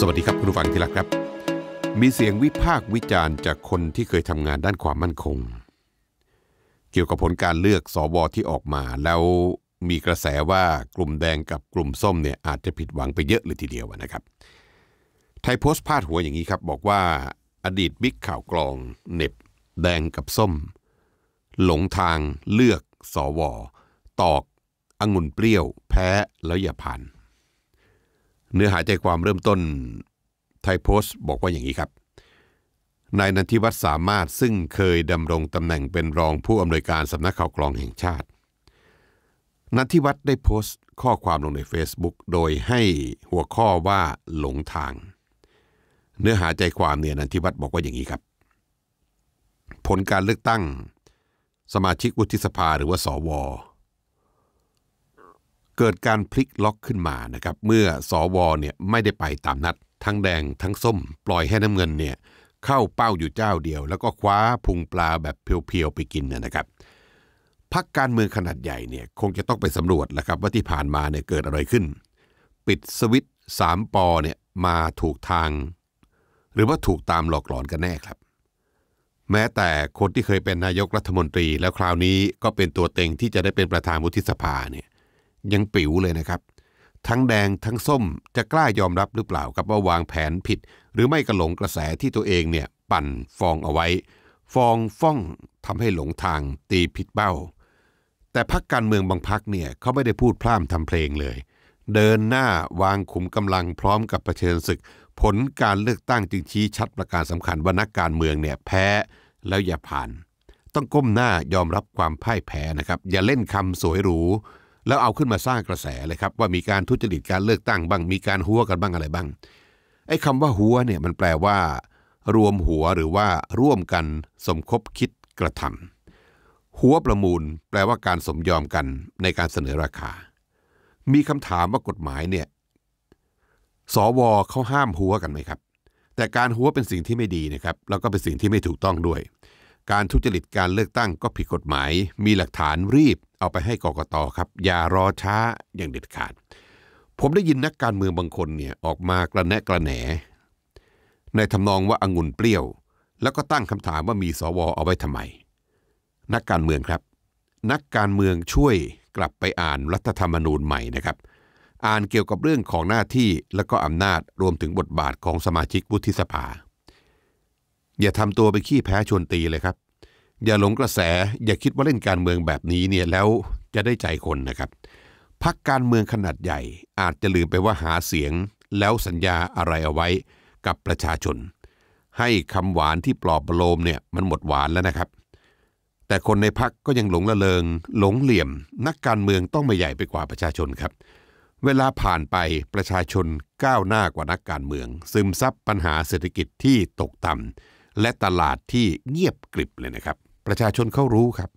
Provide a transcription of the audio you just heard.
สวัสดีครับ คุณผู้ฟังที่รักครับ มีเสียงวิพากษ์วิจารณ์จากคนที่เคยทำงานด้านความมั่นคง เกี่ยวกับผลการเลือกสอวอที่ออกมา แล้วมีกระแสว่ากลุ่มแดงกับกลุ่มส้มเนี่ยอาจจะผิดหวังไปเยอะเลยทีเดียวนะครับ ไทยโพสต์พาดหัวอย่างนี้ครับบอกว่าอดีตบิ๊กข่าวกลอง เน็บ แดงกับส้ม หลงทางเลือกสอวอตอกองุ่นเปรี้ยว แพ้แล้วอย่าผ่านเนื้อหาใจความเริ่มต้นไทยโพสต์บอกว่าอย่างนี้ครับ นายนันทิวัฒน์สามารถซึ่งเคยดำรงตำแหน่งเป็นรองผู้อำนวยการสำนักข่าวกรองแห่งชาตินันทิวัฒน์ได้โพสต์ข้อความลงใน Facebook โดยให้หัวข้อว่าหลงทาง เนื้อหาใจความเนี่ยนันทิวัฒน์บอกว่าอย่างนี้ครับ ผลการเลือกตั้งสมาชิกวุฒิสภาหรือว่าสอวอเกิดการพลิกล็อกขึ้นมานะครับเมื่อสอวอเนี่ยไม่ได้ไปตามนัด ทั้งแดงทั้งส้ม ปล่อยให้น้ำเงินเนี่ยเข้าเป้าอยู่เจ้าเดียว แล้วก็คว้า พุงปลาแบบเพียวๆ ไปกินนนะครับพักการเมืองขนาดใหญ่เนี่ยคงจะต้องไปสำรวจแล้วครับว่าที่ผ่านมาเนี่ยเกิดอะไรขึ้น ปิดสวิตสามปอเนี่ยมาถูกทาง หรือว่าถูกตามหลอกหลอนกันแน่ครับ แม้แต่คนที่เคยเป็นนายกรัฐมนตรีแล้วคราวนี้ก็เป็นตัวเต็งที่จะได้เป็นประธานวุฒิสภาเนี่ยยังปิ๋วเลยนะครับ ทั้งแดงทั้งส้มจะกล้ายอมรับหรือเปล่ากับว่าวางแผนผิด หรือไม่กระหลงกระแสที่ตัวเองเนี่ยปั่นฟองเอาไว้ ฟองฟ้องทำให้หลงทางตีผิดเป้า แต่พักการเมืองบางพักเนี่ยเขาไม่ได้พูดพร่ำทำเพลงเลย เดินหน้าวางขุมกำลังพร้อมกับประเชิญศึก ผลการเลือกตั้งจึงชี้ชัดประการสำคัญว่านักการเมืองเนี่ยแพ้แล้วอย่าผ่าน ต้องก้มหน้ายอมรับความพ่ายแพ้นะครับอย่าเล่นคำสวยหรูแล้วเอาขึ้นมาสร้างกระแสเลยครับว่ามีการทุจริตการเลือกตั้งบ้างมีการหัวกันบ้างอะไรบ้างไอ้คำว่าหัวเนี่ยมันแปลว่า รวมหัวหรือว่าร่วมกัน สมคบคิดกระทำ หัวประมูลแปลว่าการสมยอมกัน ในการเสนอราคา มีคำถามว่ากฎหมายเนี่ยสวเขาห้ามหัวกันไหมครับ แต่การหัวเป็นสิ่งที่ไม่ดีนะครับแล้วก็เป็นสิ่งที่ไม่ถูกต้องด้วย การทุจริตการเลือกตั้งก็ผิดกฎหมาย มีหลักฐานรีบเอาไปให้กกตครับอย่ารอช้าอย่างเด็ดขาด ผมได้ยินนักการเมืองบางคนเนี่ยออกมากระแนะกระแหน ในทำนองว่าอังุนเปรี้ยว แล้วก็ตั้งคำถามว่ามีสวเอาไว้ทำไม นักการเมืองครับ นักการเมืองช่วยกลับไปอ่านรัฐธรรมนูญใหม่นะครับ อ่านเกี่ยวกับเรื่องของหน้าที่และก็อำนาจรวมถึงบทบาทของสมาชิกวุฒิสภา อย่าทำตัวไปขี้แพ้ชวนตีเลยครับอย่าหลงกระแสอย่าคิดว่าเล่นการเมืองแบบนี้เนี่ยแล้วจะได้ใจคนนะครับพักการเมืองขนาดใหญ่ อาจจะลืมไปว่าหาเสียงแล้วสัญญาอะไรเอาไว้กับประชาชน ให้คำหวานที่ปลอบประโลมเนี่ยมันหมดหวานแล้วนะครับ แต่คนในพักก็ยังหลงละเลงหลงเหลี่ยม นักการเมืองต้องไม่ใหญ่ไปกว่าประชาชนครับ เวลาผ่านไปประชาชนก้าวหน้ากว่านักการเมือง ซึมซับปัญหาเศรษฐกิจที่ตกต่ำและตลาดที่เงียบกริบเลยนะครับประชาชนเขารู้ครับ